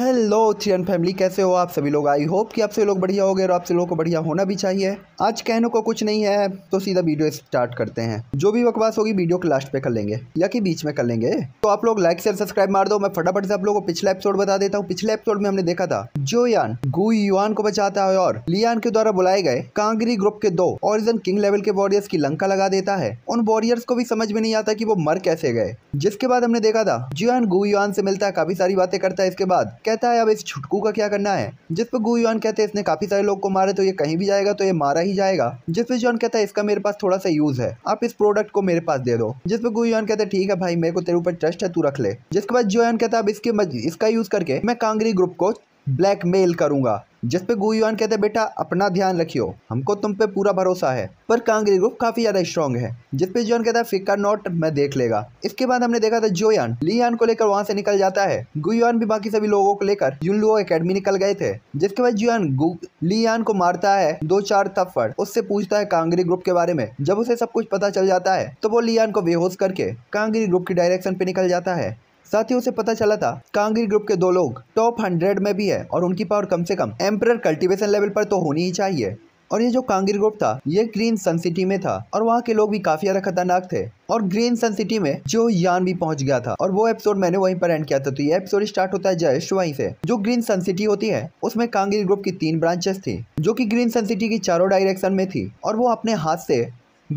Hello चियन family कैसे हो आप सभी लोग आई होप कि आप सभी लोग बढ़िया हो गए और आप सभी लोगों को बढ़िया होना भी चाहिए आज कहने को कुछ नहीं है तो सीधा वीडियो स्टार्ट करते हैं जो भी बकवास होगी वीडियो के लास्ट पे कर लेंगे या कि बीच में कर लेंगे तो आप लोग लाइक शेयर सब्सक्राइब मार दो मैं फटाफट से आप लोगों को पिछला एपिसोड बता देता हूँ पिछले एपिसोड में हमने देखा था जो यान गु युआन को बचाता है और लियान के द्वारा बुलाए गए कांगरी ग्रुप के दो ऑरिजन किंग लेवल के वॉरियर्स की लंका लगा देता है उन वॉरियर्स को भी समझ में नहीं आता की वो मर कैसे गए जिसके बाद हमने देखा था जियान गु युआन से मिलता है काफी सारी बातें करता है इसके बाद कहता है अब इस छुटकू का क्या करना है जिस पर गु यौन कहते हैं इसने काफी सारे लोग को मारे तो ये कहीं भी जाएगा तो ये मारा ही जाएगा जिस पर जॉन कहता है इसका मेरे पास थोड़ा सा यूज है आप इस प्रोडक्ट को मेरे पास दे दो जिस पर यौन कहते हैं ठीक है भाई मेरे को तेरे ऊपर ट्रस्ट है तू रख ले जिसके बाद जोयन कहता है अब इसके इसका यूज करके मैं कांगरी ग्रुप को ब्लैकमेल करूंगा जिस पे गुयुआन कहते बेटा अपना ध्यान रखियो हमको तुम पे पूरा भरोसा है पर कांग्री ग्रुप काफी ज्यादा स्ट्रॉन्ग है जिस पे जोन कहता है फिक्का नोट मैं देख लेगा इसके बाद हमने देखा था जोयान लियान को लेकर वहां से निकल जाता है गुयुआन भी बाकी सभी लोगों को लेकर युनलुओ एकेडमी निकल गए थे जिसके बाद जुआन लियान को मारता है दो चार थप्पड़ उससे पूछता है कांगरी ग्रुप के बारे में जब उसे सब कुछ पता चल जाता है तो वो लियान को बेहोश करके कांगरी ग्रुप की डायरेक्शन पे निकल जाता है साथ ही उसे पता चला था कांगरी ग्रुप के दो लोग टॉप हंड्रेड में भी है और उनकी पावर कम से कम एम्पर कल्टिवेशन लेवल पर तो होनी ही चाहिए और ये जो कांगीर ग्रुप था ये ग्रीन सन सिटी में था और वहाँ के लोग भी काफी ज्यादा खतरनाक थे और ग्रीन सन सिटी में जो यान भी पहुंच गया था और वो एपिसोड मैंने वहीं पर एंड किया था तो ये एपिसोड स्टार्ट होता है जयश वहीं से जो ग्रीन सन सिटी होती है उसमें कांगीर ग्रुप की तीन ब्रांचेस थी जो की ग्रीन सन सिटी की चारों डायरेक्शन में थी और वो अपने हाथ से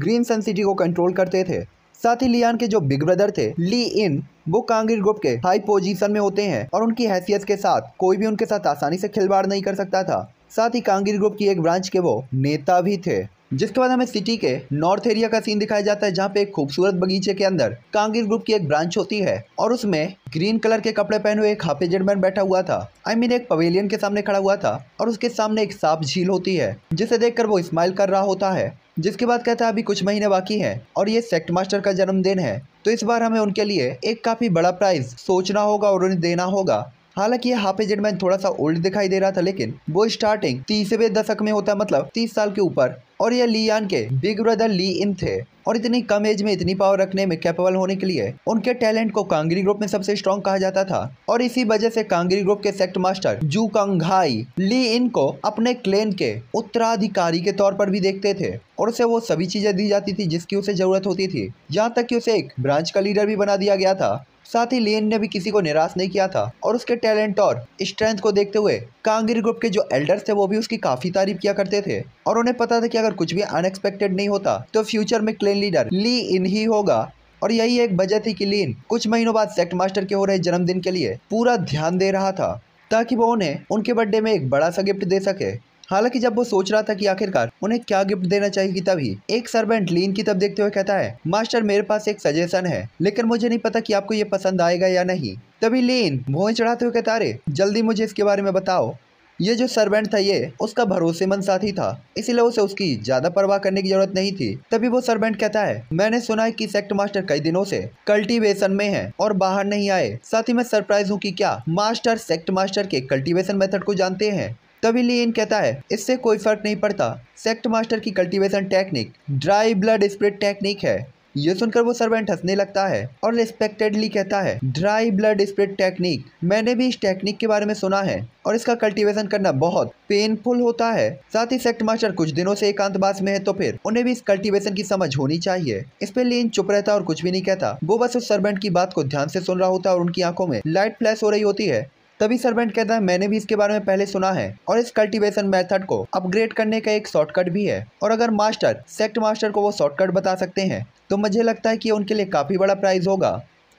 ग्रीन सन सिटी को कंट्रोल करते थे साथ ही लियान के जो बिग ब्रदर थे ली इन वो कांगिर ग्रुप के हाई पोजीशन में होते हैं और उनकी हैसियत के साथ कोई भी उनके साथ आसानी से खिलवाड़ नहीं कर सकता था साथ ही कांगिर ग्रुप की एक ब्रांच के वो नेता भी थे जिसके बाद हमें सिटी के नॉर्थ एरिया का सीन दिखाया जाता है जहाँ पे एक खूबसूरत बगीचे के अंदर कांगिर ग्रुप की एक ब्रांच होती है और उसमें ग्रीन कलर के कपड़े पहने हुए एक हाफे जेडमैन बैठा हुआ था आई I मीन mean, एक पवेलियन के सामने खड़ा हुआ था और उसके सामने एक साफ झील होती है जिसे देख वो स्माइल कर रहा होता है जिसके बाद कहता है अभी कुछ महीने बाकी है और ये सेक्ट मास्टर का जन्मदिन है तो इस बार हमें उनके लिए एक काफी बड़ा प्राइज सोचना होगा और उन्हें देना होगा हालांकि ये हाफ एजेड मैन थोड़ा सा ओल्ड दिखाई दे रहा था लेकिन वो स्टार्टिंग तीसवें दशक में होता है मतलब तीस साल के ऊपर और ये ली यान के बिग ब्रदर ली इन थे और इतनी कम एज में इतनी पावर रखने में कैपेबल होने के लिए उनके टैलेंट को कांगरी ग्रुप में सबसे स्ट्रॉन्ग कहा जाता था और इसी वजह से कांगरी ग्रुप के सेक्ट मास्टर जू कंघाई ली इन को अपने क्लेन के उत्तराधिकारी के तौर पर भी देखते थे और उसे वो सभी चीजें दी जाती थी जिसकी उसे जरूरत होती थी यहाँ तक कि उसे एक ब्रांच का लीडर भी बना दिया गया था साथ ही लेन ने भी किसी को निराश नहीं किया था और उसके टैलेंट और स्ट्रेंथ को देखते हुए कांगिर ग्रुप के जो एल्डर्स थे वो भी उसकी काफी तारीफ किया करते थे और उन्हें पता था कि अगर कुछ भी अनएक्सपेक्टेड नहीं होता तो फ्यूचर में क्लेन लीडर ली इन ही होगा और यही एक वजह थी कि लीन कुछ महीनों बाद सेक्ट मास्टर के हो रहे जन्मदिन के लिए पूरा ध्यान दे रहा था ताकि वो उन्हें उनके बर्थडे में एक बड़ा सा गिफ्ट दे सके हालांकि जब वो सोच रहा था कि आखिरकार उन्हें क्या गिफ्ट देना चाहिए तभी एक सर्वेंट लीन की तब देखते हुए कहता है मास्टर मेरे पास एक सजेशन है लेकिन मुझे नहीं पता कि आपको ये पसंद आएगा या नहीं तभी लीन भोए चढ़ाते हुए कहता रे जल्दी मुझे इसके बारे में बताओ ये जो सर्वेंट था ये उसका भरोसेमंद साथी था इसीलिए उसे उसकी ज्यादा परवाह करने की जरूरत नहीं थी तभी वो सर्वेंट कहता है मैंने सुना है कि सेक्ट मास्टर कई दिनों से कल्टीवेशन में है और बाहर नहीं आए साथ ही मैं सरप्राइज हूँ कि क्या मास्टर सेक्ट मास्टर के कल्टीवेशन मेथड को जानते हैं तभी लियन कहता है इससे कोई फर्क नहीं पड़ता सेक्ट मास्टर की cultivation technique dry blood spirit technique है ये सुनकर वो सर्वेंट हंसने लगता है और रिस्पेक्टेडली कहता है ड्राई ब्लड स्प्रिट टेक्निक मैंने भी इस टेक्निक के बारे में सुना है और इसका कल्टीवेशन करना बहुत पेनफुल होता है साथ ही सेक्ट मास्टर कुछ दिनों से एकांतवास में है तो फिर उन्हें भी इस कल्टीवेशन की समझ होनी चाहिए इस पर लीन चुप रहता और कुछ भी नहीं कहता वो बस उस सर्वेंट की बात को ध्यान से सुन रहा होता और उनकी आंखों में लाइट फ्लैश हो रही होती है तभी सर्वेंट कहता है मैंने भी इसके बारे में पहले सुना है और इस कल्टीवेशन मेथड को अपग्रेड करने का एक शॉर्टकट भी है और अगर मास्टर सेक्ट मास्टर को वो शॉर्टकट बता सकते हैं तो मुझे लगता है कि उनके लिए काफी बड़ा प्राइज होगा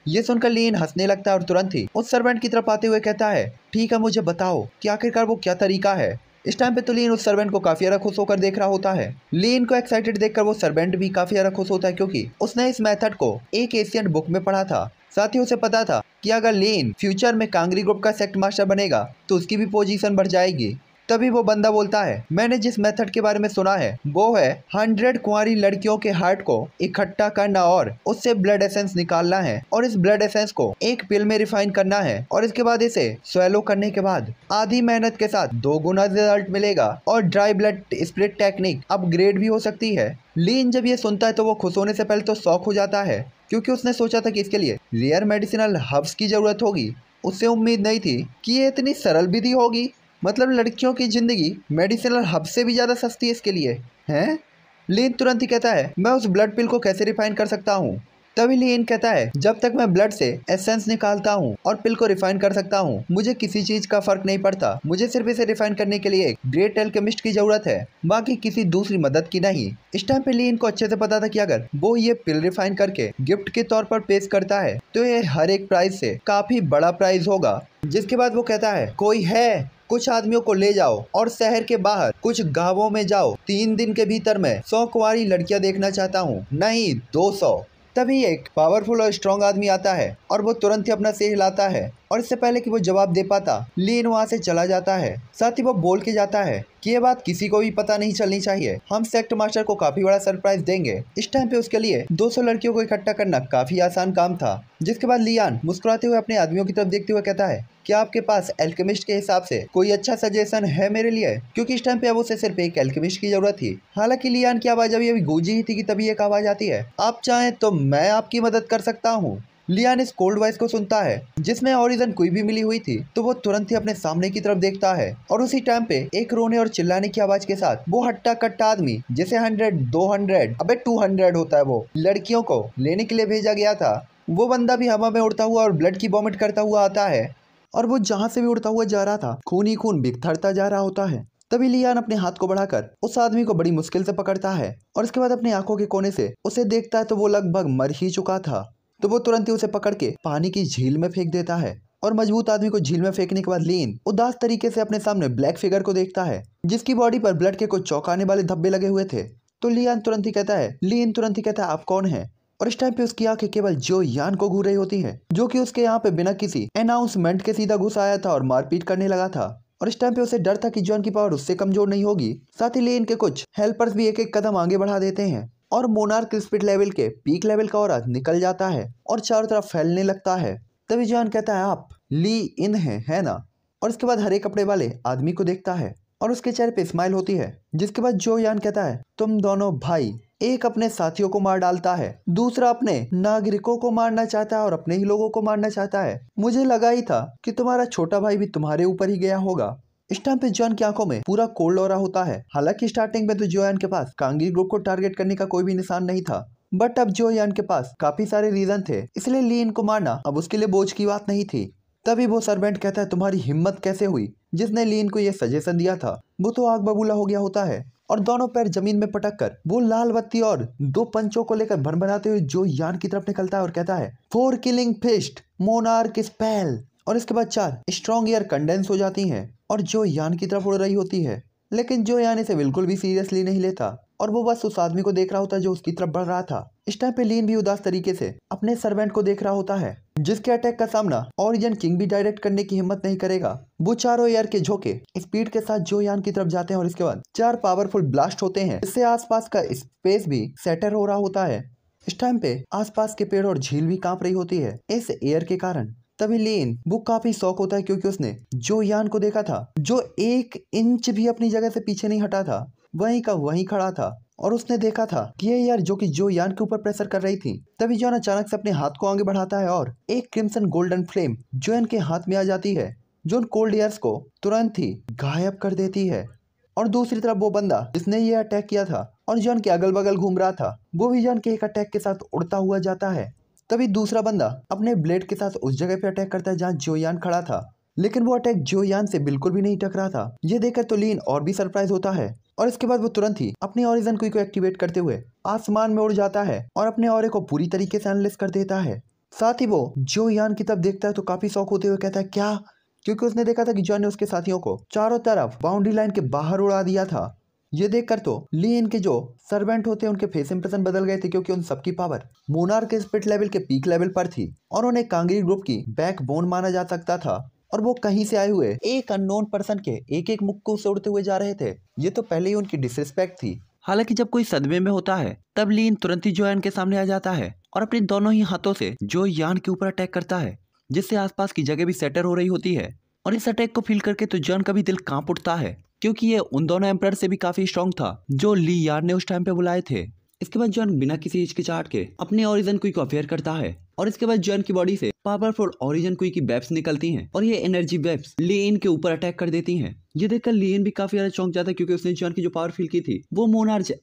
ये सुनकर लीन हंसने लगता है और तुरंत ही उस सर्वेंट की तरफ आते हुए कहता है ठीक है मुझे बताओ कि आखिरकार वो क्या तरीका है इस टाइम पे तो लीन उस सर्वेंट को काफी ज्यादा खुश होकर देख रहा होता है लीन को एक्साइटेड देखकर वो सर्वेंट भी काफी ज्यादा खुश होता है क्योंकि उसने इस मेथड को एक एशियन बुक में पढ़ा था साथ ही उसे पता था कि अगर लेन फ्यूचर में कांगरी ग्रुप का सेक्ट मास्टर बनेगा तो उसकी भी पोजीशन बढ़ जाएगी तभी वो बंदा बोलता है मैंने जिस मेथड के बारे में सुना है वो है हंड्रेड कुंवारी लड़कियों के हार्ट को इकट्ठा करना और उससे ब्लड एसेंस निकालना है और इस ब्लड एसेंस को एक पिल में रिफाइन करना है और इसके बाद इसे स्वेलो करने के बाद आधी मेहनत के साथ दो गुना रिजल्ट मिलेगा और dry blood spirit technique upgrade भी हो सकती है लीन जब ये सुनता है तो वो खुश होने से पहले तो शौक हो जाता है क्योंकि उसने सोचा था कि इसके लिए रेयर मेडिसिनल हब्स की जरूरत होगी उससे उम्मीद नहीं थी कि ये इतनी सरल विधि होगी मतलब लड़कियों की ज़िंदगी मेडिसिनल हब से भी ज़्यादा सस्ती है इसके लिए हैं लीन तुरंत ही कहता है मैं उस ब्लड पिल को कैसे रिफाइन कर सकता हूँ तभी लीन कहता है जब तक मैं ब्लड से एसेंस निकालता हूँ और पिल को रिफाइन कर सकता हूँ मुझे किसी चीज का फर्क नहीं पड़ता मुझे सिर्फ इसे रिफाइन करने के लिए एक ग्रेट एल्केमिस्ट की जरूरत है बाकी किसी दूसरी मदद की नहीं इस टाइम पे लीन को अच्छे से पता था कि अगर वो ये पिल रिफाइन करके गिफ्ट के तौर पर पेश करता है तो ये हर एक प्राइज से काफी बड़ा प्राइज होगा जिसके बाद वो कहता है कोई है कुछ आदमियों को ले जाओ और शहर के बाहर कुछ गाँवों में जाओ तीन दिन के भीतर मैं सौ कुंवारी लड़कियाँ देखना चाहता हूँ नहीं दो सौ तभी एक पावरफुल और स्ट्रॉन्ग आदमी आता है और वो तुरंत ही अपना सिर हिलाता है और इससे पहले कि वो जवाब दे पाता लीन वहाँ से चला जाता है साथ ही वो बोल के जाता है कि ये बात किसी को भी पता नहीं चलनी चाहिए हम सेक्ट मास्टर को काफी बड़ा सरप्राइज देंगे इस टाइम पे उसके लिए 200 लड़कियों को इकट्ठा करना काफी आसान काम था जिसके बाद लियान मुस्कुराते हुए अपने आदमियों की तरफ देखते हुए कहता है क्या आपके पास एल्केमिस्ट के हिसाब से कोई अच्छा सजेशन है मेरे लिए क्योंकि इस टाइम पे अब उसे सिर्फ एक एल्केमिस्ट की जरूरत थी हालांकि लियान की आवाज अभी अभी गूंजी ही थी कि तभी एक आवाज आती है आप चाहें तो मैं आपकी मदद कर सकता हूँ लियान इस कोल्ड वॉइस को सुनता है जिसमें ओरिजन कोई भी मिली हुई थी तो वो तुरंत ही अपने सामने की तरफ देखता है और उसी टाइम पे एक रोने और चिल्लाने की आवाज के साथ वो हट्टा कट्टा आदमी जिसे हंड्रेड दो हंड्रेड अब टू हंड्रेड होता है वो लड़कियों को लेने के लिए भेजा गया था वो बंदा भी हवा में उड़ता हुआ और ब्लड की वॉमिट करता हुआ आता है और वो जहाँ से भी उड़ता हुआ जा रहा था खून ही खून बिखरता जा रहा होता है तभी लियान अपने हाथ को बढ़ाकर उस आदमी को बड़ी मुश्किल से पकड़ता है और इसके बाद अपनी आंखों के कोने से उसे देखता है तो वो लगभग मर ही चुका था तो वो तुरंत ही उसे पकड़ के पानी की झील में फेंक देता है और मजबूत आदमी को झील में फेंकने के बाद लीन उदास तरीके से अपने सामने ब्लैक फिगर को देखता है जिसकी बॉडी पर ब्लड के कुछ चौकाने वाले धब्बे लगे हुए थे तो लियान तुरंत ही कहता है लीन तुरंत ही कहता है आप कौन है और इस टाइम पे उसकी आंखें केवल जो यान को घूर रही होती है जो कि उसके यहाँ पे बिना किसी अनाउंसमेंट के सीधा घुस आया था और मारपीट करने लगा था और इस टाइम पे उसे डर था कि जॉन की पावर उससे कमजोर नहीं होगी साथ ही लेन के कुछ हेल्पर्स भी एक एक कदम आगे बढ़ा देते हैं और मोनार्क स्पिट लेवल के पीक लेवल का और निकल जाता है और चारों तरफ फैलने लगता है तभी जॉन कहता है आप ली इन है, है ना और इसके बाद हरे कपड़े वाले आदमी को देखता है और उसके चेहरे पे स्माइल होती है जिसके बाद जो यान कहता है तुम दोनों भाई एक अपने साथियों को मार डालता है दूसरा अपने नागरिकों को मारना चाहता है और अपने ही लोगों को मारना चाहता है मुझे लगा ही था कि तुम्हारा छोटा भाई भी तुम्हारे ऊपर ही गया होगा इस टाइम पे जोन की आंखों में पूरा कोल्ड ओरा होता है हालांकि स्टार्टिंग में तो जोयान के पास कांगी ग्रुप को टारगेट करने का कोई भी निशान नहीं था बट अब जो के पास काफी सारे रीजन थे इसलिए ली इनको मारना अब उसके लिए बोझ की बात नहीं थी तभी वो सर्वेंट कहता है तुम्हारी हिम्मत कैसे हुई जिसने लीन को ये सजेशन दिया था वो तो आग बबूला हो गया होता है और दोनों पैर जमीन में पटक कर वो लाल बत्ती और दो पंचों को लेकर बनाते हुए जो यान की तरफ निकलता है और कहता है four killing fist monarch spell और इसके बाद चार स्ट्रॉन्ग एयर कंडेंस हो जाती हैं और जो यान की तरफ उड़ रही होती है लेकिन जो यान इसे बिल्कुल भी सीरियसली नहीं लेता और वो बस उस आदमी को देख रहा होता है जो उसकी तरफ बढ़ रहा था इस टाइम पे लीन भी उदास तरीके से अपने सर्वेंट को देख रहा होता है जिसके अटैक का सामना ओरिजन किंग भी डायरेक्ट करने की हिम्मत नहीं करेगा वो चारों एयर के झोंके स्पीड के साथ जो यान की तरफ जाते हैं और इसके बाद चार पावरफुल ब्लास्ट होते हैं इससे आस का स्पेस भी सेटर हो रहा होता है इस टाइम पे आसपास के पेड़ और झील भी कांप रही होती है इस एयर के कारण तभी लेन वो काफी शौक होता है क्योंकि उसने जो यान को देखा था जो एक इंच भी अपनी जगह से पीछे नहीं हटा था वहीं का वहीं खड़ा था और उसने देखा था कि ये यार जो कि जो यान के ऊपर प्रेशर कर रही थी तभी जॉन अचानक से अपने हाथ को आगे बढ़ाता है और एक क्रिमसन गोल्डन फ्लेम जो के हाथ में आ जाती है जो कोल्ड एयर्स को तुरंत ही गायब कर देती है और दूसरी तरफ वो बंदा जिसने ये अटैक किया था और जॉन के अगल बगल घूम रहा था वो भी जॉन के एक अटैक के साथ उड़ता हुआ जाता है तभी दूसरा बंदा अपने ब्लेड के साथ उस जगह पे अटैक करता है जहाँ जोयान खड़ा था लेकिन वो अटैक जोयान से बिल्कुल भी नहीं टकरा था ये देखकर तो लीन और भी सरप्राइज होता है और इसके बाद वो तुरंत ही अपने ऑरिजन को एक्टिवेट करते हुए आसमान में उड़ जाता है और अपने और को पूरी तरीके से एनालिस कर देता है साथ ही वो जो की तब देखता है तो काफी शौक होते हुए कहता है क्या क्योंकि उसने देखा था कि जॉन ने उसके साथियों को चारों तरफ बाउंड्री लाइन के बाहर उड़ा दिया था ये देखकर तो ली इनके जो सर्वेंट होते हैं उनके फेस इंप्रेशन बदल गए थे क्योंकि उन सबकी power monarch spirit level के पीक लेवल पर थी और उन्हें कांगरी ग्रुप की बैक बोन माना जा सकता था और वो कहीं से आए हुए एक अननोन पर्सन के एक एक मुक्को से उड़ते हुए जा रहे थे ये तो पहले ही उनकी डिसरिस्पेक्ट थी हालांकि जब कोई सदमे में होता है तब लीन तुरंत ही जो के सामने आ जाता है और अपने दोनों ही हाथों से जो यान के ऊपर अटैक करता है जिससे आसपास की जगह भी सेटर हो रही होती है और इस अटैक को फील करके तो जॉन का भी दिल कांप उठता है क्योंकि ये उन दोनों एम्पर से भी काफी स्ट्रॉन्ग था जो ली यार ने उस टाइम पे बुलाए थे इसके बाद जॉन बिना किसी हिचकिचाट के अपने ओरिजन क्विक को अफेयर करता है और इसके बाद जॉन की बॉडी से पावरफुल ओरिजन क्विक की वेब्स निकलती हैं और ये एनर्जी वेब्स लीन के ऊपर अटैक कर देती हैं ये देखकर लीन भी काफी ज्यादा चौंक जाता है क्योंकि उसने जॉन की जो पावर फील की थी वो मोनार्ज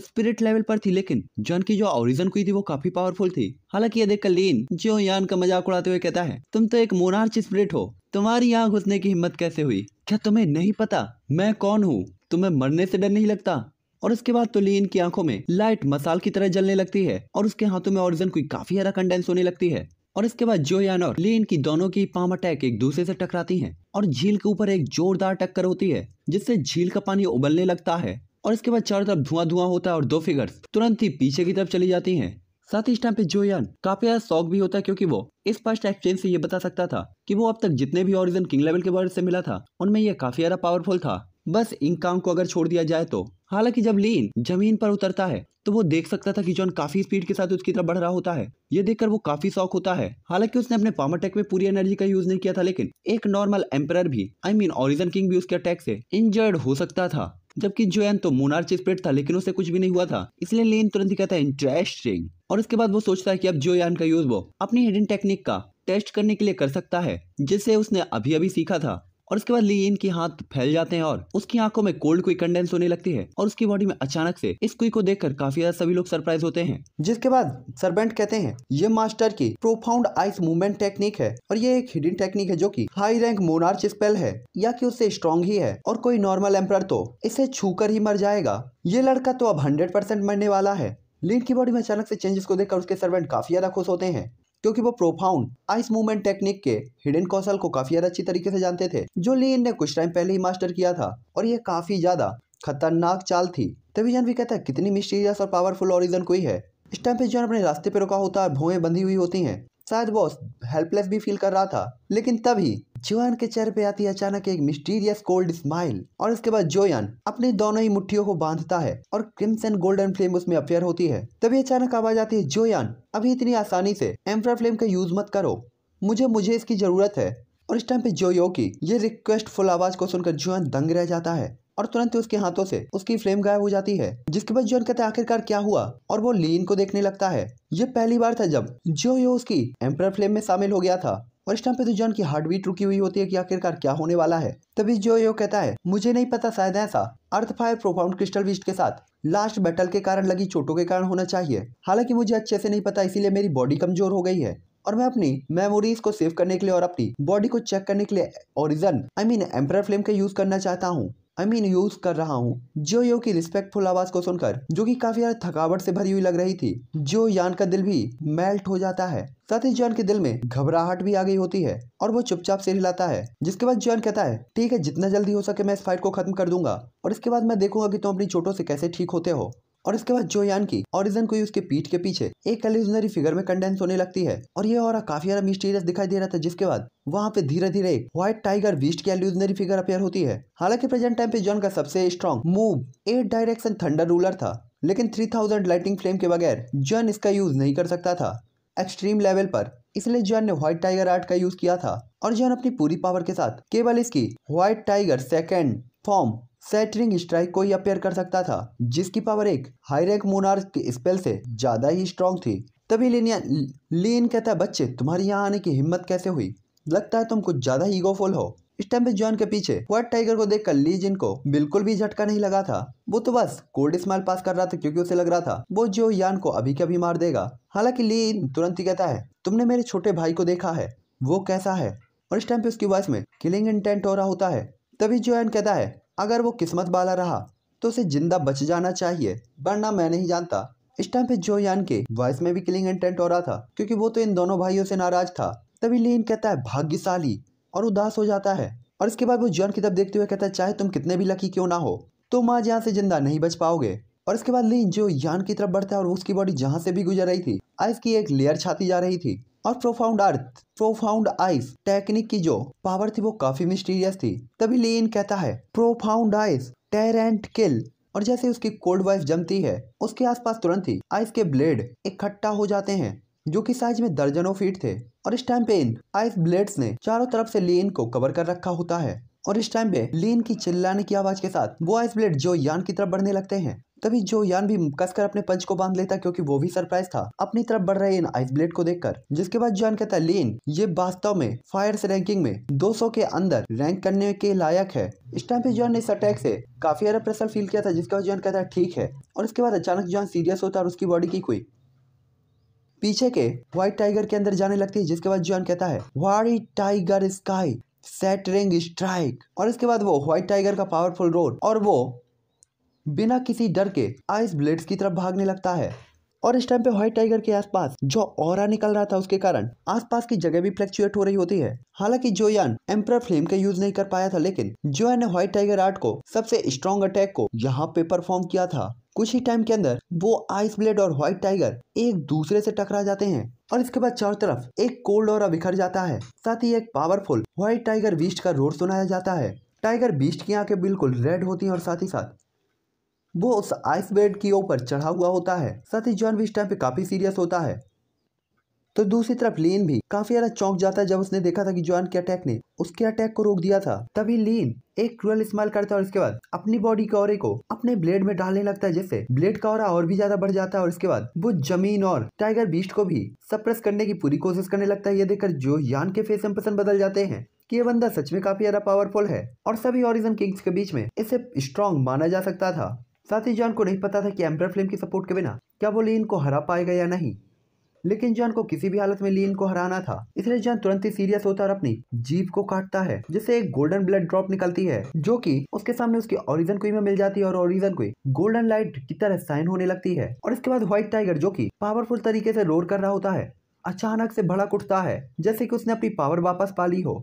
स्पिरिट लेवल पर थी लेकिन जॉन की जो ओरिजन हुई थी वो काफी पावरफुल थी हालांकि ये देखकर लीन जो यान का मजाक उड़ाते हुए कहता है तुम तो एक मोनार्च स्पिरिट हो तुम्हारी यहाँ घुसने की हिम्मत कैसे हुई क्या तुम्हें नहीं पता मैं कौन हूँ तुम्हें मरने से डर नहीं लगता और उसके बाद तो लीन की आंखों में लाइट मसाल की तरह जलने लगती है और उसके हाथों में ऑरिजन कोई काफी हरा कंडेंस होने लगती है और इसके बाद जो यान और लीन की दोनों की पाम अटैक एक दूसरे से टकराती हैं और झील के ऊपर एक जोरदार टक्कर होती है जिससे झील का पानी उबलने लगता है और इसके बाद चारों तरफ धुआं धुआं होता है और दो फिगर्स तुरंत ही पीछे की तरफ चली जाती है साथ ही इस टाइम पे जोयान काफी ज्यादा शौक भी होता है क्योंकि वो इस फर्स्ट एक्सचेंज से ये बता सकता था कि वो अब तक जितने भी ऑरिजन किंग लेवल के वर्ड से मिला था उनमें यह काफी ज्यादा पावरफुल था बस इन काम को अगर छोड़ दिया जाए तो हालांकि जब लीन जमीन पर उतरता है तो वो देख सकता था कि जॉन काफी स्पीड के साथ उसकी तरफ बढ़ रहा होता है ये देखकर वो काफी शौक होता है हालांकि उसने अपने पावर अटैक में पूरी एनर्जी का यूज नहीं किया था लेकिन एक नॉर्मल एम्पर भी आई मीन ऑरिजन किंग भी उसके अटैक से इंजर्ड हो सकता था जबकि जोएन तो मोनार चेस प्लेट था लेकिन उसे कुछ भी नहीं हुआ था इसलिए लेन तुरंत ही कहता है इंटरेस्टिंग और इसके बाद वो सोचता है कि अब जोयान का यूज वो अपनी हिडन टेक्निक का टेस्ट करने के लिए कर सकता है जिसे उसने अभी अभी सीखा था और उसके बाद लीन की हाथ फैल जाते हैं और उसकी आंखों में कोल्ड क्विक कंडेंस होने लगती है और उसकी बॉडी में अचानक से इस क्विक को देखकर काफी ज्यादा सभी लोग सरप्राइज होते हैं जिसके बाद सरबेंट कहते हैं ये मास्टर की प्रोफाउंड आइस मूवमेंट टेक्निक है और ये एक हिडन टेक्निक है जो की हाई रैंक मोनार्च स्पेल है या की उससे स्ट्रॉन्ग ही है और कोई नॉर्मल एम्पर तो इसे छू ही मर जाएगा ये लड़का तो अब हंड्रेड परसेंट मरने वाला है लिन की बॉडी में अचानक से चेंजेस को देखकर उसके सर्वेंट काफी ज्यादा खुश होते हैं क्योंकि वो प्रोफाउंड आइस मूवमेंट टेक्निक के हिडन कौशल को काफी ज्यादा अच्छी तरीके से जानते थे जो लीन ने कुछ टाइम पहले ही मास्टर किया था और ये काफी ज्यादा खतरनाक चाल थी तभी जन भी कहता है कितनी मिस्टीरियस और पावरफुल ओरिजन कोई है इस टाइम पे जो अपने रास्ते पे रुका होता है और बंधी हुई होती हैं शायद वो हेल्पलेस भी फील कर रहा था लेकिन तभी जोयन के चेहरे पे आती है अचानक एक मिस्टीरियस कोल्ड स्माइल और इसके बाद जोयन अपनी दोनों ही मुट्ठियों को बांधता है और क्रिमसन गोल्डन फ्लेम उसमें अपेयर होती है तभी अचानक आवाज आती है जोयन अभी इतनी आसानी से एम्फ्रा फ्लेम का यूज मत करो मुझे मुझे इसकी जरूरत है और इस टाइम पे जोयो की ये रिक्वेस्ट फुल आवाज को सुनकर जोयन दंग रह जाता है और तुरंत उसके हाथों से उसकी फ्लेम गायब हो जाती है जिसके बाद जॉन कहता है आखिरकार क्या हुआ और वो लीन को देखने लगता है ये पहली बार था जब जो यो उसकी एम्पर फ्लेम में शामिल हो गया था और इस टाइम पे तो जॉन की हार्ट बीट रुकी हुई होती है कि आखिरकार क्या होने वाला है तभी जो यो कहता है मुझे नहीं पता शायद ऐसा अर्थ फायर प्रोफाउंड क्रिस्टल विस्ट के साथ लास्ट बैटल के कारण लगी चोटों के कारण होना चाहिए हालांकि मुझे अच्छे से नहीं पता इसीलिए मेरी बॉडी कमजोर हो गई है और मैं अपनी मेमोरीज को सेव करने के लिए और अपनी बॉडी को चेक करने के लिए origin I mean ember flame का यूज करना चाहता हूँ मीन यूज कर रहा हूँ जो यो की रिस्पेक्टफुल आवाज को सुनकर जो कि काफी ज्यादा थकावट से भरी हुई लग रही थी जो यान का दिल भी मेल्ट हो जाता है साथ ही जॉन के दिल में घबराहट भी आ गई होती है और वो चुपचाप से हिलाता है जिसके बाद जॉन कहता है ठीक है जितना जल्दी हो सके मैं इस फाइट को खत्म कर दूंगा और इसके बाद मैं देखूंगा कि तुम अपनी चोटों से कैसे ठीक होते हो और इसके बाद जोयान की ओरिजन को उसके पीठ के पीछे एक एल्यूजनरी फिगर में कंडेंस होने लगती है और ये और काफी ज्यादा मिस्टीरियस दिखाई दे रहा था जिसके बाद वहाँ पे धीरे धीरे एक व्हाइट टाइगर बीस्ट की एल्यूजनरी फिगर अपेयर होती है हालांकि प्रेजेंट टाइम पे जॉन का सबसे strong move eight direction thunder ruler था लेकिन 3000 लाइटिंग फ्लेम के बगैर जॉन इसका यूज नहीं कर सकता था एक्सट्रीम लेवल पर इसलिए जॉन ने व्हाइट टाइगर आर्ट का यूज किया था और जॉन अपनी पूरी पावर के साथ केवल इसकी white tiger second form shattering strike को ही अपेयर कर सकता था जिसकी पावर एक हाई रैंक मोनार के स्पेल से ज़्यादा ही स्ट्रांग थी तभी लिनिया लीन कहता है बच्चे तुम्हारी यहाँ आने की हिम्मत कैसे हुई लगता है तुम कुछ ज़्यादा ईगोफुल हो इस टाइम पे जॉन के पीछे व्हाइट टाइगर को देखकर ली जिन को बिल्कुल भी झटका नहीं लगा था वो तो बस कोल्ड स्माइल पास कर रहा था क्योंकि उसे लग रहा था वो जो यान को अभी कभी मार देगा हालांकि ली तुरंत ही कहता है तुमने मेरे छोटे भाई को देखा है वो कैसा है और इस टाइम पे उसकी वॉइस में किलिंग इंटेंट हो रहा होता है तभी जो कहता है अगर वो किस्मत वाला रहा तो उसे जिंदा बच जाना चाहिए वरना मैं नहीं जानता इस टाइम पे जो यान के वॉइस में भी किलिंग इंटेंट हो रहा था क्योंकि वो तो इन दोनों भाइयों से नाराज था तभी लीन कहता है भाग्यशाली और उदास हो जाता है और इसके बाद वो जॉन की तरफ देखते हुए कहता है चाहे तुम कितने भी लकी क्यों ना हो तुम आज यहाँ से जिंदा नहीं बच पाओगे और इसके बाद लीन जो यान की तरफ बढ़ता है और उसकी बॉडी जहाँ से भी गुजर रही थी आइस की एक लेयर छाती जा रही थी और profound earth profound ice technique की जो पावर थी वो काफी मिस्टीरियस थी तभी लेन कहता है प्रोफाउंड आइस टेरेंट किल और जैसे उसकी कोल्ड वाइफ जमती है उसके आसपास तुरंत ही आइस के ब्लेड इकट्ठा हो जाते हैं जो कि साइज में दर्जनों फीट थे और इस टाइम पे इन आइस ब्लेड्स ने चारों तरफ से लेन को कवर कर रखा होता है और इस टाइम पे लेन की चिल्लाने की आवाज के साथ वो आइस ब्लेड जो यान की तरफ बढ़ने लगते हैं तभी जो यान भी कसकर अपने पंच को बांध लेता क्योंकि वो भी सरप्राइज था अपनी तरफ बढ़ रहे इन आइस ब्लेड को देखकर जिसके बाद जान कहता है लेन ये वास्तव में फायर रैंकिंग में 200 के अंदर रैंक करने के लायक है इस टाइम पे जॉन ने इस अटैक से काफी ज्यादा प्रेशर फील किया था जिसके बाद जॉन कहता है ठीक है और इसके बाद अचानक जॉन सीरियस होता है और उसकी बॉडी की कोई पीछे के व्हाइट टाइगर के अंदर जाने लगती है जिसके बाद जॉन कहता है white tiger sky shattering strike और इसके बाद वो व्हाइट टाइगर का पावरफुल रोड और वो बिना किसी डर के आइस ब्लेड्स की तरफ भागने लगता है और इस टाइम पे व्हाइट टाइगर के आसपास जो और निकल रहा था उसके कारण आसपास की जगह भी फ्लैक्चुएट हो रही होती है हालांकि जोयान एम्पर फ्लेम का यूज नहीं कर पाया था लेकिन जोयान ने व्हाइट टाइगर आर्ट को सबसे स्ट्रॉन्ग अटैक को यहाँ पे परफॉर्म किया था कुछ ही टाइम के अंदर वो आइस ब्लेड और व्हाइट टाइगर एक दूसरे से टकरा जाते हैं और इसके बाद चारों तरफ एक कोल्ड और बिखर जाता है साथ ही एक पावरफुल व्हाइट टाइगर बीस्ट का रोड सुनाया जाता है टाइगर बीस्ट की आंखें बिल्कुल रेड होती हैं और साथ ही साथ वो उस बेड के ऊपर चढ़ा हुआ होता है साथ ही जॉन भी इस टाइम पे काफी सीरियस होता है तो दूसरी तरफ लीन भी काफी ज्यादा चौंक जाता है जब उसने देखा था कि जॉन के अटैक ने उसके अटैक को रोक दिया था तभी लीन एक क्रूअल स्माइल करता है और इसके बाद अपनी बॉडी के औरे को अपने ब्लेड में डालने लगता है जिससे ब्लेड का औरा और भी ज्यादा बढ़ जाता है और इसके बाद वो जमीन और टाइगर बीस्ट को भी सप्रेस करने की पूरी कोशिश करने लगता है ये देखकर जो यान के फेस एम्पसन बदल जाते हैं कि ये बंदा सच में काफी ज्यादा पावरफुल है और सभी ऑरिजन किंग्स के बीच में इसे स्ट्रॉन्ग माना जा सकता था साथ ही जॉन को नहीं पता था कि एम्ब्रा फ्लेम की सपोर्ट के बिना क्या वो लीन को हरा पाएगा या नहीं लेकिन जॉन को किसी भी हालत में लीन को हराना था इसलिए जॉन तुरंत ही सीरियस होता और अपनी जीप को काटता है जिससे एक गोल्डन ब्लड ड्रॉप निकलती है जो कि उसके सामने उसकी ओरिजन कोई में मिल जाती है और ओरिजन कोई गोल्डन लाइट की तरह साइन होने लगती है और इसके बाद व्हाइट टाइगर जो की पावरफुल तरीके से रोर कर रहा होता है अचानक से भड़क उठता है जैसे कि उसने अपनी पावर वापस पा ली हो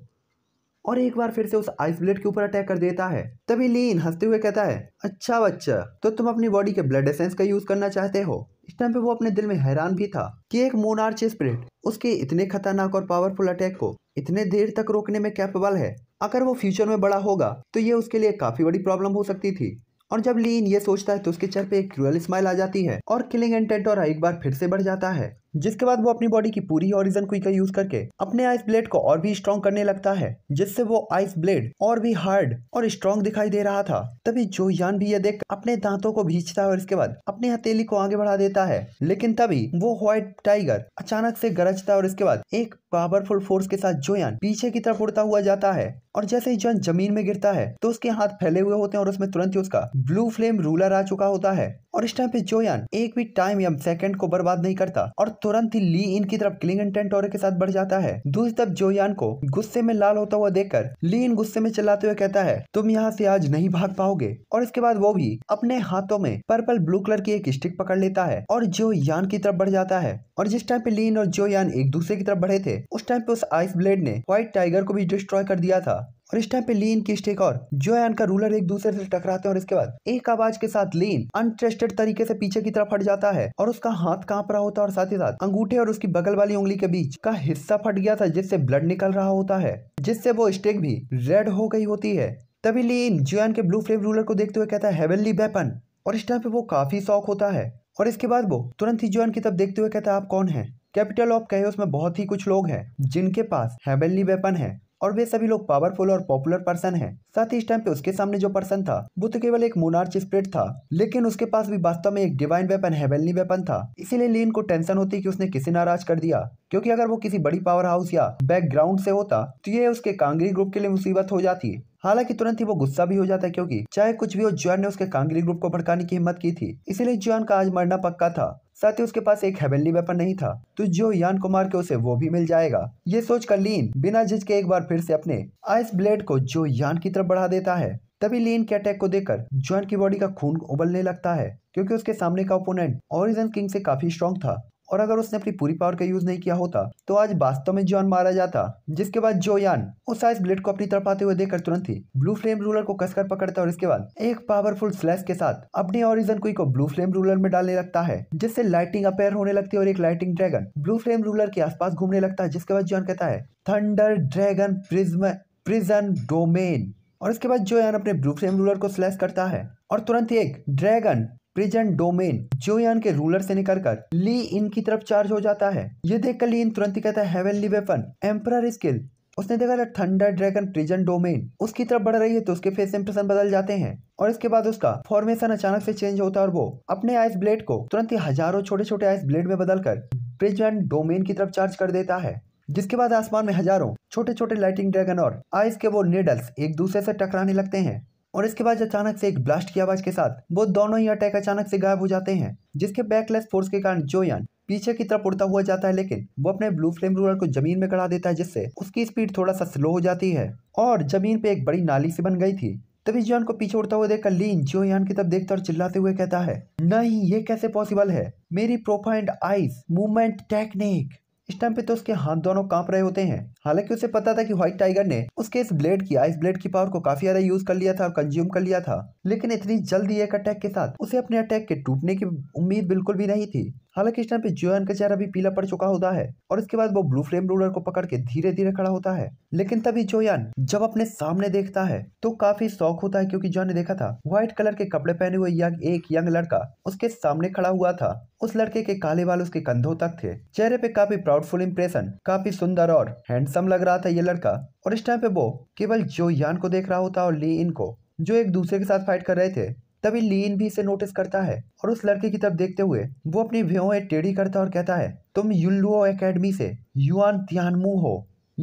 और एक बार फिर से उस आइस ब्लेड के ऊपर अटैक कर देता है तभी लीन हंसते हुए कहता है अच्छा बच्चा तो तुम अपनी बॉडी के ब्लड एसेंस का यूज करना चाहते हो इस टाइम पे वो अपने दिल में हैरान भी था कि एक मोनार्च स्प्रिट उसके इतने खतरनाक और पावरफुल अटैक को इतने देर तक रोकने में कैपेबल है अगर वो फ्यूचर में बड़ा होगा तो ये उसके लिए काफी बड़ी प्रॉब्लम हो सकती थी और जब लीन ये सोचता है तो उसके चेहरे पे एक क्रूअल स्माइल आ जाती है और किलिंग इंटेंट और एक बार फिर से बढ़ जाता है जिसके बाद वो अपनी बॉडी की पूरी ओरिजन क्विक का यूज करके अपने आइस ब्लेड को और भी स्ट्रॉन्ग करने लगता है जिससे वो आइस ब्लेड और भी हार्ड और स्ट्रॉन्ग दिखाई दे रहा था तभी जो यान भी यह देख अपने दांतों को भींचता है और इसके बाद अपने हथेली को आगे बढ़ा देता है लेकिन तभी वो व्हाइट टाइगर अचानक से गरजता है और इसके बाद एक पावरफुल फोर्स के साथ जोयन पीछे की तरफ उड़ता हुआ जाता है और जैसे ही जोयन जमीन में गिरता है तो उसके हाथ फैले हुए होते हैं और उसमें तुरंत ही उसका ब्लू फ्लेम रूलर आ चुका होता है और इस टाइम पे जोयन एक भी टाइम या सेकंड को बर्बाद नहीं करता और तुरंत ही ली इन की तरफ क्लिंगन टेंटोरे के साथ बढ़ जाता है दूसरी तरफ जोयान को गुस्से में लाल होता हुआ देखकर ली इन गुस्से में चलाते हुए कहता है तुम यहाँ से आज नहीं भाग पाओगे और इसके बाद वो भी अपने हाथों में पर्पल ब्लू कलर की एक स्टिक पकड़ लेता है और जोयान की तरफ बढ़ जाता है और जिस टाइम पे लीन और जोयान एक दूसरे की तरफ बढ़े थे उस टाइम पे उस आइस ब्लेड ने व्हाइट टाइगर को भी डिस्ट्रॉय कर दिया था और इस टाइम पे लीन की स्टेक और जोयान का रूलर एक दूसरे से टकराते हैं और इसके बाद एक आवाज के साथ लीन अनट्रस्टेड तरीके से पीछे की तरफ हट जाता है और उसका हाथ कांप रहा होता है और साथ ही साथ अंगूठे और उसकी बगल वाली उंगली के बीच का हिस्सा फट गया था जिससे ब्लड निकल रहा होता है जिससे वो स्टेक भी रेड हो गई होती है तभी लीन जोयान के ब्लू फ्लेम रूलर को देखते हुए कहता है वेपन और इस टाइम पे वो काफी शौक होता है और इसके बाद वो तुरंत ही जोयान की तरफ देखते हुए कहता है आप कौन है कैपिटल ऑफ कहे में बहुत ही कुछ लोग हैं जिनके पास हेबेनली वेपन है और वे सभी लोग पावरफुल और पॉपुलर पर्सन हैं। साथ ही इस टाइम पे उसके सामने जो पर्सन था वो तो केवल एक मोनार्च स्प्रेड था लेकिन उसके पास भी वास्तव में एक डिवाइन वेपन हेवेलनी वेपन था इसीलिए लीन को टेंशन होती कि उसने किसे नाराज कर दिया क्योंकि अगर वो किसी बड़ी पावर हाउस या बैकग्राउंड से होता तो ये उसके कांगरी ग्रुप के लिए मुसीबत हो जाती हालांकि तुरंत ही वो गुस्सा भी हो जाता है क्योंकि चाहे कुछ भी हो जुआन ने उसके कांगरी ग्रुप को भड़काने की हिम्मत की थी इसीलिए जुआन का आज मरना पक्का था साथ ही उसके पास एक हेवनली वेपन नहीं था तो जो यान कुमार के उसे वो भी मिल जाएगा ये सोचकर लीन बिना झिझके एक बार फिर से अपने आइस ब्लेड को जो यान की तरफ बढ़ा देता है तभी लीन के अटैक को देखकर जॉन की बॉडी का खून उबलने लगता है क्योंकि उसके सामने का ओपोनेंट ओरिजन किंग से काफी स्ट्रॉन्ग था और अगर उसने अपनी पूरी पावर का यूज नहीं किया होता तो आज वास्तव में जॉन मारा जाता जिसके बाद जो यान उस आइस ब्लेड को अपनी तरफ आते हुए देखकर तुरंत ही ब्लू फ्लेम रूलर को कसकर पकड़ता है और इसके बाद एक पावरफुल स्लैश के साथ अपने ओरिजन कुई को ब्लू फ्लेम रूलर में डालने लगता है जिससे लाइटिंग अपेयर होने लगती है और एक lightning dragon blue flame ruler के आसपास घूमने लगता है जिसके बाद जॉन कहता है thunder dragon prism prison domain और इसके बाद जो यान अपने ब्लू फ्लेम रूलर को स्लैश करता है और तुरंत ही एक ड्रैगन प्रेजेंट डोमेन यान के रूलर से निकल कर ली इन की तरफ चार्ज हो जाता है ये देखकर ली इन तुरंत कहता है वेपन स्किल उसने देखा था थंडर ड्रैगन प्रिजन डोमेन उसकी तरफ बढ़ रही है तो उसके फेस इंप्रेशन बदल जाते हैं और इसके बाद उसका फॉर्मेशन अचानक से चेंज होता है और वो अपने आइस ब्लेड को तुरंत ही हजारों छोटे छोटे आइस ब्लेड में बदलकर प्रिजन डोमेन की तरफ चार्ज कर देता है जिसके बाद आसमान में हजारों छोटे छोटे लाइटिंग ड्रैगन और आइस के वो नेडल्स एक दूसरे से टकराने लगते हैं और इसके बाद अचानक से एक ब्लास्ट की आवाज के साथ वो दोनों ही अटैक अचानक से गायब हो जाते हैं जिसके बैकलेस फोर्स के कारण जोयान पीछे की तरफ उड़ता हुआ जाता है लेकिन वो अपने ब्लू फ्लेम रूलर को जमीन में कड़ा देता है जिससे उसकी स्पीड थोड़ा सा स्लो हो जाती है और जमीन पे एक बड़ी नाली सी बन गई थी तभी जियान को पीछे उड़ता हुआ देखकर लीन जियोयान की तरफ देखता और चिल्लाते हुए कहता है नहीं ये कैसे पॉसिबल है मेरी प्रोफाइंड आइस मूवमेंट टेक्निक इस टाइम पे तो उसके हाथ दोनों कांप रहे होते हैं हालांकि उसे पता था कि व्हाइट टाइगर ने उसके इस ब्लेड की आइस ब्लेड की पावर को काफी ज्यादा यूज कर लिया था और कंज्यूम कर लिया था लेकिन इतनी जल्दी एक अटैक के साथ उसे अपने अटैक के टूटने की उम्मीद बिल्कुल भी नहीं थी हालांकि इस टाइम पे जोयन का चेहरा भी पीला पड़ चुका होता है और इसके बाद वो ब्लू फ्लेम रूलर को पकड़ के धीरे धीरे खड़ा होता है लेकिन तभी जोयन जब अपने सामने देखता है तो काफी शौक होता है क्योंकि जोन ने देखा था व्हाइट कलर के कपड़े पहने हुए यंग एक यंग लड़का उसके सामने खड़ा हुआ था उस लड़के के काले बाल उसके कंधों तक थे चेहरे पे काफी प्राउडफुल इम्प्रेशन काफी सुंदर और हैंडसम लग रहा था ये लड़का और इस टाइम पे वो केवल जो को देख रहा होता और ली इन को जो एक दूसरे के साथ फाइट कर रहे थे तभी लीन भी इसे नोटिस करता है और उस लड़के की तरफ देखते हुए वो अपनी भ्योएं टेढ़ी करता और कहता है तुम युल्लुओ एकेडमी से युआन तियानमू हो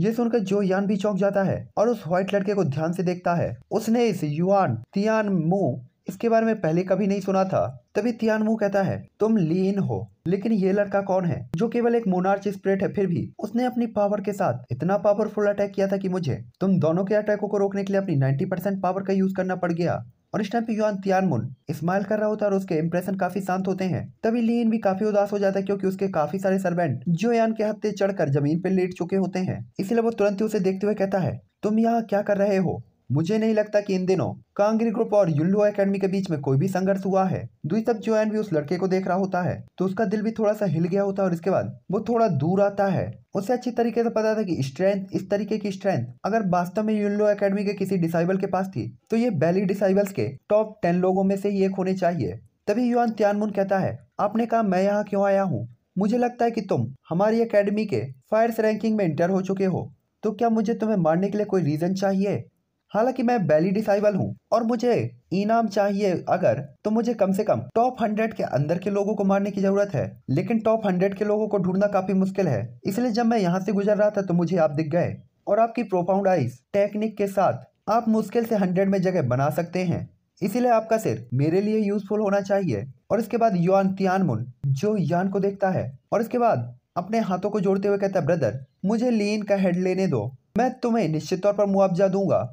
ये सुनकर जो यान भी चौंक जाता है और उस व्हाइट लड़के को ध्यान से देखता है उसने इस युआन तियानमू इसके बारे में पहले कभी नहीं सुना था तभी तियान तियानमू कहता है तुम लीन हो लेकिन ये लड़का कौन है जो केवल एक मोनार्च स्प्रेट है फिर भी उसने अपनी पावर के साथ इतना पावरफुल अटैक किया था कि मुझे तुम दोनों के अटैकों को रोकने के लिए अपनी 90 परसेंट पावर का यूज करना पड़ गया और इस टाइम पे युआन तियानमुन स्माइल कर रहा होता है और उसके इम्प्रेशन काफी शांत होते हैं तभी लीन भी काफी उदास हो जाता है क्योंकि उसके काफी सारे सर्वेंट जो यान के हत्ते चढ़कर जमीन पे लेट चुके होते हैं इसलिए वो तुरंत ही उसे देखते हुए कहता है तुम यहाँ क्या कर रहे हो मुझे नहीं लगता कि इन दिनों कांगरी ग्रुप और युल्लू एकेडमी के बीच में कोई भी संघर्ष हुआ है द्वितप जोएन भी उस लड़के को देख रहा होता है तो उसका दिल भी थोड़ा सा हिल गया होता है और इसके बाद वो थोड़ा दूर आता है उसे अच्छी तरीके से पता था कि स्ट्रेंथ इस तरीके की स्ट्रेंथ अगर वास्तव में युल्लू अकेडमी के किसी डिसाइबल के पास थी तो ये बैली डिसाइबल्स के टॉप टेन लोगों में से ही एक होने चाहिए तभी युवान त्यानमुन कहता है आपने कहा मैं यहाँ क्यों आया हूँ मुझे लगता है कि तुम हमारी अकेडमी के फायर्स रैंकिंग में इंटर हो चुके हो तो क्या मुझे तुम्हें मारने के लिए कोई रीजन चाहिए हालांकि मैं बैली डिसाइबल हूँ और मुझे इनाम चाहिए अगर तो मुझे कम से कम टॉप हंड्रेड के अंदर के लोगों को मारने की जरूरत है लेकिन टॉप हंड्रेड के लोगों को ढूंढना काफी मुश्किल है इसलिए जब मैं यहाँ से गुजर रहा था तो मुझे आप दिख गए और आपकी प्रोफाउंड आइज टेक्निक के साथ आप मुश्किल से हंड्रेड में जगह बना सकते हैं इसीलिए आपका सिर मेरे लिए यूजफुल होना चाहिए और इसके बाद युआन तियानमुन जो यान को देखता है और इसके बाद अपने हाथों को जोड़ते हुए कहता है ब्रदर मुझे लीन का हेड लेने दो मैं तुम्हें निश्चित तौर पर मुआवजा दूंगा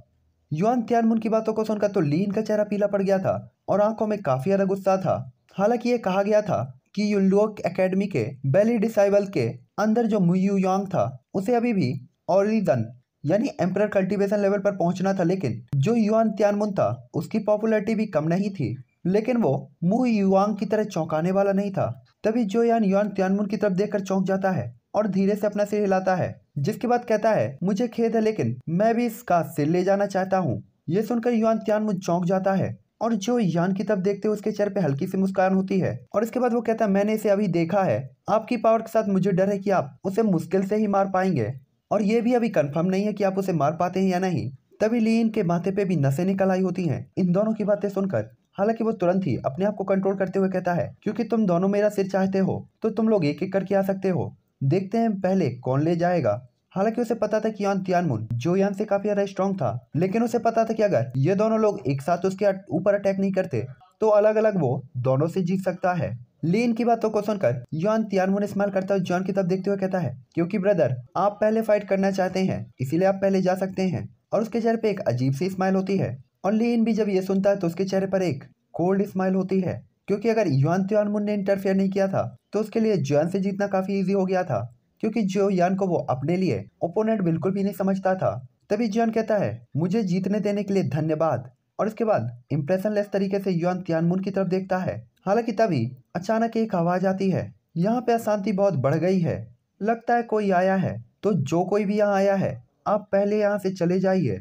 युआन त्यानमुन की बातों को सुनकर तो लीन का चेहरा पीला पड़ गया था और आंखों में काफी ज्यादा गुस्सा था हालांकि ये कहा गया था कि युल्लोक एकेडमी के बेली डिसाइबल के अंदर जो मुयू योंग था उसे अभी भी ऑरिजन यानी एम्पर कल्टीवेशन लेवल पर पहुंचना था लेकिन जो युआन त्यानमुन था उसकी पॉपुलरिटी भी कम नहीं थी लेकिन वो मुह युआंग की तरह चौंकाने वाला नहीं था तभी जो यान युआन त्यानमुन की तरफ देखकर चौंक जाता है और धीरे से अपना सिर हिलाता है जिसके बाद कहता है मुझे खेद है लेकिन मैं भी इसका सिर ले जाना चाहता हूँ ये सुनकर युवान त्यान मुझ चौंक जाता है और जो यान की तब देखते हुए उसके चेहरे पे हल्की सी मुस्कान होती है और इसके बाद वो कहता है मैंने इसे अभी देखा है आपकी पावर के साथ मुझे डर है कि आप उसे मुश्किल से ही मार पाएंगे और ये भी अभी कंफर्म नहीं है कि आप उसे मार पाते हैं या नहीं तभी लीन के माथे पे भी नशे निकल आई होती है इन दोनों की बातें सुनकर हालांकि वो तुरंत ही अपने आप को कंट्रोल करते हुए कहता है क्योंकि तुम दोनों मेरा सिर चाहते हो तो तुम लोग एक एक करके आ सकते हो देखते हैं पहले कौन ले जाएगा हालांकि उसे पता था कि यान तियानमुन जो यान से काफी ज्यादा स्ट्रॉन्ग था लेकिन उसे पता था कि अगर ये दोनों लोग एक साथ उसके ऊपर अटैक नहीं करते तो अलग अलग वो दोनों से जीत सकता है लीन की बातों को सुनकर योन तियानमुन इस्तेमाल करता है जॉन की तरफ देखते हुए कहता है क्योंकि ब्रदर आप पहले फाइट करना चाहते हैं इसीलिए आप पहले जा सकते हैं और उसके चेहरे पे एक अजीब सी स्माइल होती है और लीन भी जब ये सुनता है तो उसके चेहरे पर एक कोल्ड स्माइल होती है क्योंकि अगर युआन त्यौन मुन ने इंटरफेयर नहीं किया था तो उसके लिए जुआन से जीतना काफी ईजी हो गया था क्योंकि जो यान को वो अपने लिए ओपोनेंट बिल्कुल भी नहीं समझता था तभी जुआन कहता है मुझे जीतने देने के लिए धन्यवाद और इसके बाद इम्प्रेशन लेस तरीके से युआन त्यानमुन की तरफ देखता है हालांकि तभी अचानक एक आवाज आती है यहाँ पे अशांति बहुत बढ़ गई है लगता है कोई आया है तो जो कोई भी यहाँ आया है आप पहले यहाँ से चले जाइए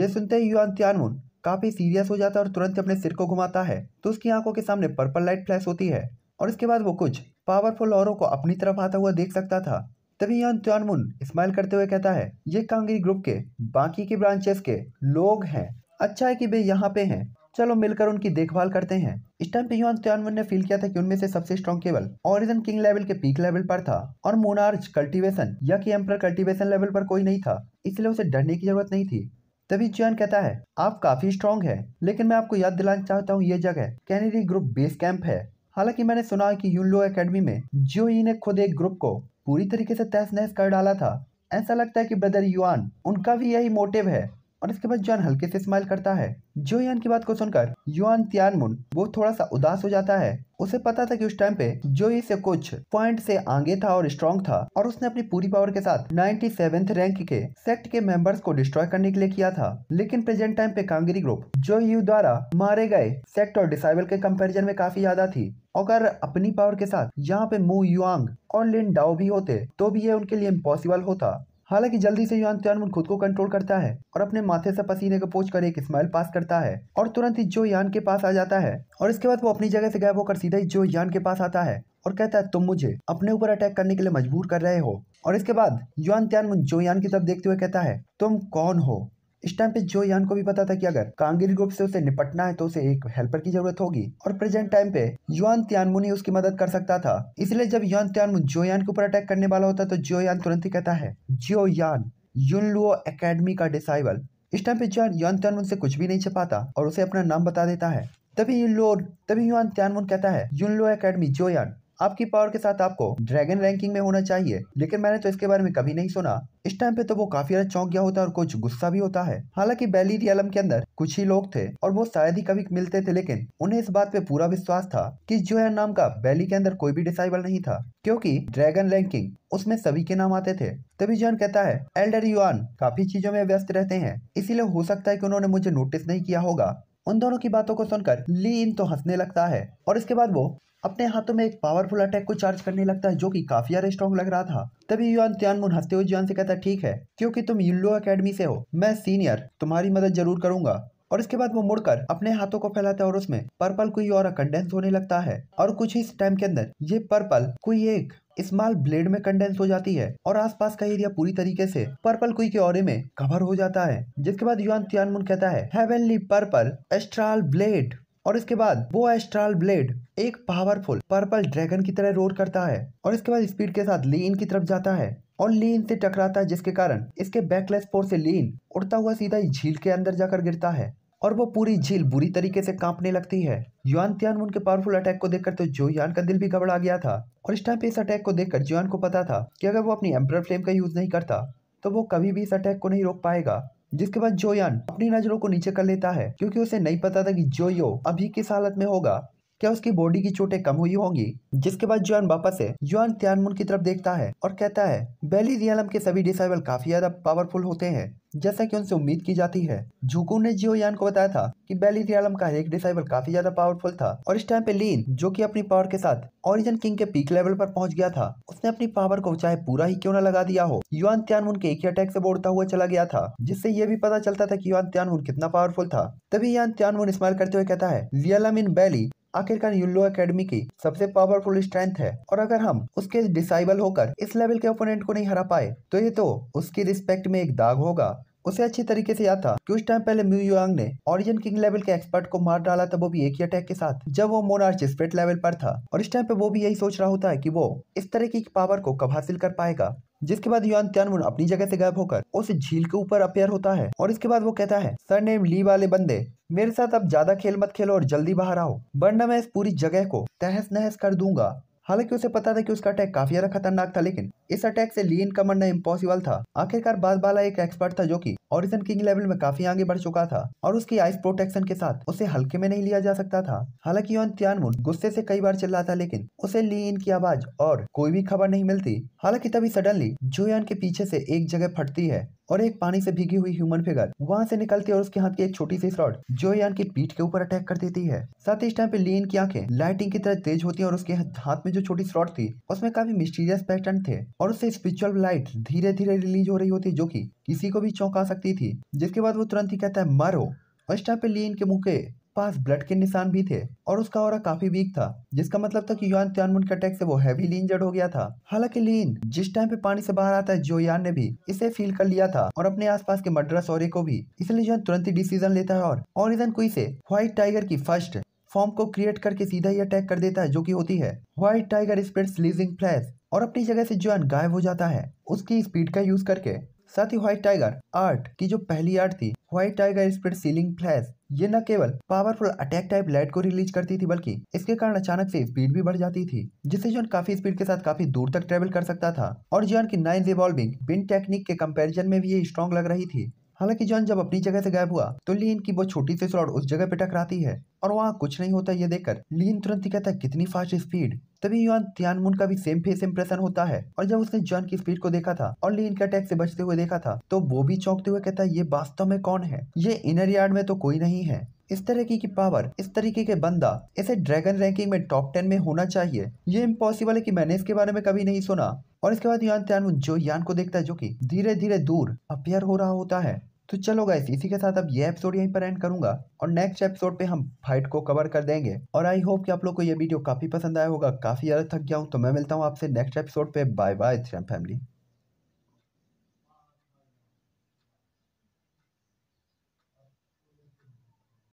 ये सुनते ही युआन त्यानमुन काफ़ी सीरियस हो जाता है और तुरंत अपने सिर को घुमाता है तो उसकी आंखों के सामने पर्पल लाइट फ्लैश होती है और इसके बाद वो कुछ पावरफुल औरों को अपनी तरफ आता हुआ देख सकता था तभी यहाँ चानमुन स्माइल करते हुए कहता है ये कांगिरी ग्रुप के बाकी के ब्रांचेस के लोग हैं अच्छा है कि वे यहाँ पे हैं चलो मिलकर उनकी देखभाल करते हैं इस टाइम पे युआन त्योनमुन ने फील किया था कि उनमें से सबसे स्ट्रॉन्ग केवल ओरिजन किंग लेवल के पीक लेवल पर था और मोनार्ज कल्टीवेशन या कि एम्पर कल्टीवेशन लेवल पर कोई नहीं था इसलिए उसे डरने की जरूरत नहीं थी तभी चयन कहता है आप काफी स्ट्रांग है लेकिन मैं आपको याद दिलाना चाहता हूँ ये जगह कैनेडी ग्रुप बेस कैंप है हालांकि मैंने सुना की यूनलो अकेडमी में जियो ने खुद एक ग्रुप को पूरी तरीके से तहस नहस कर डाला था ऐसा लगता है कि ब्रदर युआन उनका भी यही मोटिव है और इसके बाद जॉन हल्के से स्माइल करता है जो यान की बात को सुनकर युआन तियानमुन वो थोड़ा सा उदास हो जाता है उसे पता था कि उस टाइम पे जो इसे कुछ पॉइंट से आगे था और स्ट्रॉन्ग था और उसने अपनी पूरी पावर के साथ नाइन्टी सेवेंथ रैंक के सेक्ट के मेंबर्स को डिस्ट्रॉय करने के लिए किया था लेकिन प्रेजेंट टाइम पे कांगेरी ग्रुप जो यू द्वारा मारे गए सेक्ट और डिसाइबल के कंपैरिजन में काफी ज्यादा थी अगर अपनी पावर के साथ यहाँ पे मू युआंग और लिन डाओ भी होते तो भी ये उनके लिए इम्पॉसिबल होता हालांकि जल्दी से युवान त्यानमुन खुद को कंट्रोल करता है और अपने माथे से पसीने को पोच कर एक स्माइल पास करता है और तुरंत ही जो यान के पास आ जाता है और इसके बाद वो अपनी जगह से गायब होकर सीधा जो यान के पास आता है और कहता है तुम मुझे अपने ऊपर अटैक करने के लिए मजबूर कर रहे हो और इसके बाद युआन त्यानमुन जो यान की तरफ देखते हुए कहता है तुम कौन हो इस टाइम पे जो यान को भी पता था कि अगर कांगिर ग्रुप से उसे निपटना है तो उसे एक हेल्पर की जरूरत होगी और प्रेजेंट टाइम पे युआन त्यानमुन ही उसकी मदद कर सकता था इसलिए जब युआन त्यानमुन यान के ऊपर अटैक करने वाला होता तो जो यान तुरंत ही कहता है यान युनलुओ अकेडमी का डिसाइबल इस टाइम पे जान युआन त्यानमुन से कुछ भी नहीं छपाता और उसे अपना नाम बता देता है तभी युनलो तभी युआन त्यानमुन कहता है युनलो जो यान आपकी पावर के साथ आपको ड्रैगन रैंकिंग में होना चाहिए लेकिन मैंने तो इसके बारे में कभी नहीं सुना इस टाइम पे तो वो काफी ज्यादा चौंक गया होता है और कुछ गुस्सा भी होता है हालांकि बैली रियलम के अंदर कुछ ही लोग थे और वो शायद ही कभी मिलते थे लेकिन उन्हें इस बात पे पूरा विश्वास था कि जो है नाम का बैली के अंदर कोई भी डिसाइबल नहीं था क्योंकि ड्रैगन रैंकिंग उसमें सभी के नाम आते थे तभी जॉन कहता है एल्डर युआन काफी चीजों में व्यस्त रहते हैं इसीलिए हो सकता है कि उन्होंने मुझे नोटिस नहीं किया होगा उन दोनों की बातों को सुनकर ली इन तो हंसने लगता है और इसके बाद वो अपने हाथों में एक पावरफुल अटैक को चार्ज करने लगता है जो कि काफी ज्यादा स्ट्रॉन्ग लग रहा था तभी युआन त्यानमुन हंसते हुए जुआन से कहता ठीक है क्योंकि तुम येल्लो अकेडमी से हो मैं सीनियर तुम्हारी मदद जरूर करूंगा और इसके बाद वो मुड़कर अपने हाथों को फैलाता है और उसमें पर्पल कोई और कंडेंस होने लगता है और कुछ ही टाइम के अंदर ये पर्पल कोई एक स्मॉल ब्लेड में कंडेंस हो जाती है और आसपास का एरिया पूरी तरीके से पर्पल कोई के और में कवर हो जाता है जिसके बाद युआन त्यानमुन कहता है हेवनली पर्पल एस्ट्रॉल ब्लेड और इसके बाद वो एस्ट्रल ब्लेड एक पावरफुल पर्पल ड्रैगन की तरह रोर करता है और इसके बाद स्पीड के साथ लीन की तरफ जाता है और लीन से टकराता है जिसके कारण इसके बैकलेस फोर से लीन उड़ता हुआ सीधा झील के अंदर जाकर गिरता है और वो पूरी झील बुरी तरीके से कांपने लगती है युआन त्यान उनके पावरफुल अटैक को देखकर तो जो यान का दिल भी गबड़ा गया था और इस टाइम पे इस अटैक को देखकर जुआन को पता था कि अगर वो अपनी एम्पर फ्लेम का यूज नहीं करता तो वो कभी भी इस अटैक को नहीं रोक पाएगा जिसके बाद जोयान अपनी नजरों को नीचे कर लेता है क्योंकि उसे नहीं पता था कि जोयो अभी किस हालत में होगा क्या उसकी बॉडी की चोटें कम हुई होंगी जिसके बाद जुआन वापस है जुआन त्यानमुन की तरफ देखता है और कहता है बेली रियालम के सभी डिसाइबल काफी ज्यादा पावरफुल होते हैं जैसा कि उनसे उम्मीद की जाती है झुकू ने जियो यान को बताया था कि बेली रियालम का एक डिसाइबल काफी ज्यादा पावरफुल था और इस टाइम पे लीन जो कि अपनी पावर के साथ ओरिजिन किंग के पीक लेवल पर पहुंच गया था उसने अपनी पावर को चाहे पूरा ही क्यों न लगा दिया हो युवान त्यानमुन के एक ही अटैक से बोर्डता हुआ चला गया था जिससे यह भी पता चलता था की युवान त्यानमुन कितना पावरफुल था तभी युवान त्यानमुन स्माइल करते हुए कहता है रियालम इन बैली आखिरकार यूलो एकेडमी की सबसे पावरफुल स्ट्रेंथ है और अगर हम उसके डिसाइबल होकर इस लेवल के ओपोनेंट को नहीं हरा पाए तो ये तो उसकी रिस्पेक्ट में एक दाग होगा उसे अच्छी तरीके से याद था कि उस टाइम पहले म्यू यूंग ने ऑरिजन किंग लेवल के एक्सपर्ट को मार डाला था वो भी एक ही अटैक के साथ जब वो मोनार्च स्प्रिट लेवल पर था और इस टाइम पे वो भी यही सोच रहा होता है कि वो इस तरह की पावर को कब हासिल कर पाएगा जिसके बाद युआन त्यानमुन अपनी जगह से गायब होकर उस झील के ऊपर अपेयर होता है और इसके बाद वो कहता है सर नेम ली वाले बंदे मेरे साथ अब ज्यादा खेल मत खेलो और जल्दी बाहर आओ वरना मैं इस पूरी जगह को तहस नहस कर दूंगा हालांकि उसे पता था कि उसका अटैक काफी ज्यादा खतरनाक था लेकिन इस अटैक से लीन का मरना इम्पॉसिबल था आखिरकार बाला एक एक्सपर्ट था जो कि ऑरिजन किंग लेवल में काफी आगे बढ़ चुका था और उसकी आइस प्रोटेक्शन के साथ उसे हल्के में नहीं लिया जा सकता था हालांकि योन त्यानमुन गुस्से से कई बार चिल्ला था लेकिन उसे लीन की आवाज और कोई भी खबर नहीं मिलती हालांकि तभी सडनली जो के पीछे से एक जगह फटती है और एक पानी से भीगी हुई ह्यूमन फिगर वहां से निकलती है और उसके हाथ की एक छोटी सी फ्रॉड जो यान की पीठ के ऊपर अटैक कर देती है साथ ही इस टाइम पे लीन की आंखें लाइटिंग की तरह तेज होती है और उसके हाथ में जो छोटी फ्रॉड थी उसमें काफी मिस्टीरियस पैटर्न थे और उससे स्पिरिचुअल लाइट धीरे धीरे रिलीज हो रही होती जो की किसी को भी चौंका सकती थी जिसके बाद वो तुरंत ही कहता है मारो और इस टाइम पे लीन के मुंह के पास ब्लड के निशान भी थे और उसका और काफी वीक था जिसका मतलब था कि युआन त्यानमुन के अटैक से वो लीन इंजर्ड हो गया था हालांकि लीन जिस टाइम पे पानी से बाहर आता है यान ने भी इसे फील कर लिया था और अपने आसपास के मड्रा सौरे को भी इसलिए जो तुरंत ही डिसीजन लेता है और ऑरिजन कोई से व्हाइट टाइगर की फर्स्ट फॉर्म को क्रिएट करके सीधा ही अटैक कर देता है जो कि होती है व्हाइट टाइगर स्प्रेड स्लीजिंग फ्लैश और अपनी जगह से जोन गायब हो जाता है उसकी स्पीड का यूज करके साथ ही व्हाइट टाइगर आर्ट की जो पहली आर्ट थी white tiger speed sealing flash ये न केवल पावरफुल अटैक टाइप लाइट को रिलीज करती थी बल्कि इसके कारण अचानक से स्पीड भी बढ़ जाती थी जिससे जोन काफी स्पीड के साथ काफी दूर तक ट्रेवल कर सकता था और जोन की नाइन रिवॉल्विंग बिन टेक्निक के कंपैरिजन में भी ये स्ट्रॉन्ग लग रही थी हालांकि जॉन जब अपनी जगह से गायब हुआ तो लीन की वो छोटी सी स्लॉट उस जगह पे टकराती है और वहाँ कुछ नहीं होता ये देखकर लीन तुरंत ही कहता है कितनी फास्ट स्पीड तभी यौन तियानमुन का भी सेम फेस इम्प्रेशन होता है और जब उसने जॉन की स्पीड को देखा था और लीन के अटैक से बचते हुए देखा था तो वो भी चौंकते हुए कहता है ये वास्तव में कौन है ये इनर यार्ड में तो कोई नहीं है इस तरह की पावर इस तरीके के बंदा इसे ड्रैगन रैंकिंग में टॉप टेन में होना चाहिए ये इम्पॉसिबल है कि मैंने इसके बारे में कभी नहीं सुना और इसके बाद यान त्यान जो यान को देखता है जो कि धीरे धीरे दूर अपेयर हो रहा होता है तो चलो गाइस इसी के साथ अब ये एपिसोड यहीं पर एंड करूंगा और नेक्स्ट एपिसोड पे हम फाइट को कवर कर देंगे और आई होप कि आप लोग को ये वीडियो काफी पसंद आया होगा काफी ज्यादा थक गया हूँ तो मैं मिलता हूँ आपसे नेक्स्ट एपिसोड पे बाय बाय फैमिली